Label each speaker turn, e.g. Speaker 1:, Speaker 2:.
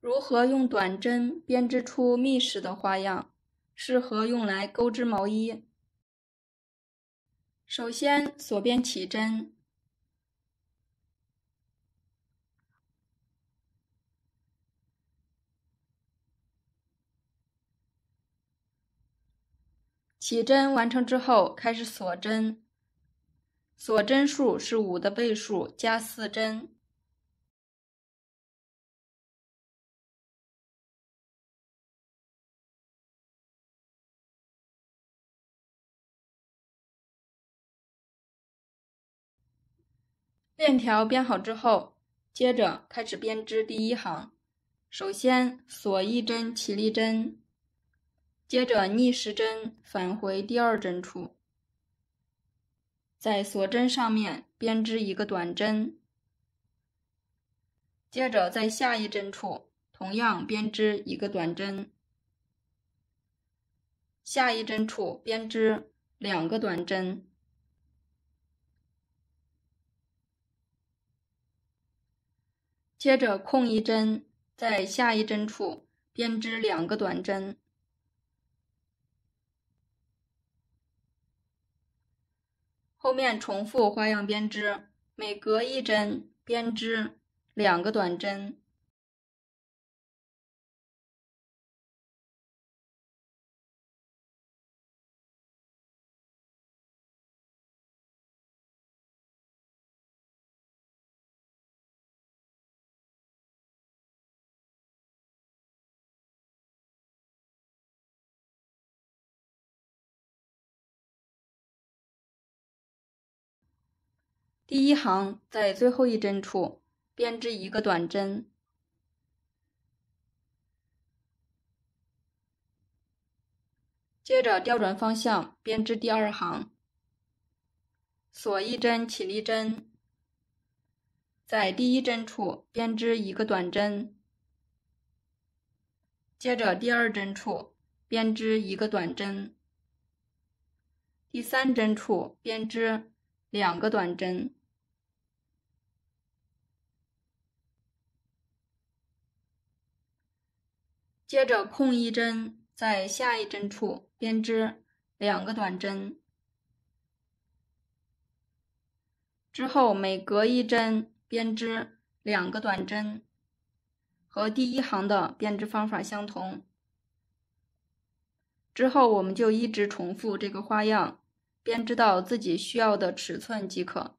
Speaker 1: 如何用短针编织出密实的花样，适合用来钩织毛衣？首先锁边起针，起针完成之后开始锁针，
Speaker 2: 锁针数是五的倍数加四针。链条编好之后，接着开始编织
Speaker 1: 第一行。首先锁一针起立针，接着逆时针返回第二针处，在锁针上面编织一个短针。接着在下一针处同样编织一个短针，下一针处编织两个短针。接着空一针，在下一针处编织两个短针，后面重
Speaker 2: 复花样编织，每隔一针编织两个短针。第一行在最后一针处编织一个短针，
Speaker 1: 接着调转方向编织第二行，锁一针起立针，在第一针处编织一个短针，接着第二针处编织一个短针，第三针处编织两个短针。接着空一针，在下一针处编织两个短针，之后每隔一针编织两个短针，和第一行的编织方法相同。之后我们就一直重复这个花样，编织到自己需要的尺寸
Speaker 2: 即可。